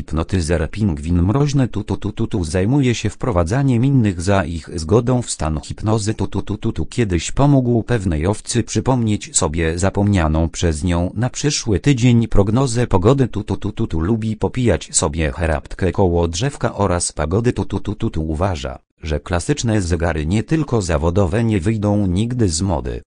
hipnotyzer pingwin mroźny tutu tutu zajmuje się wprowadzaniem innych za ich zgodą w stan hipnozy tutu tutu kiedyś pomógł pewnej owcy przypomnieć sobie zapomnianą przez nią na przyszły tydzień prognozę pogody tutu tutu lubi popijać sobie herabtkę koło drzewka oraz pagody tutu tutu uważa, że klasyczne zegary nie tylko zawodowe nie wyjdą nigdy z mody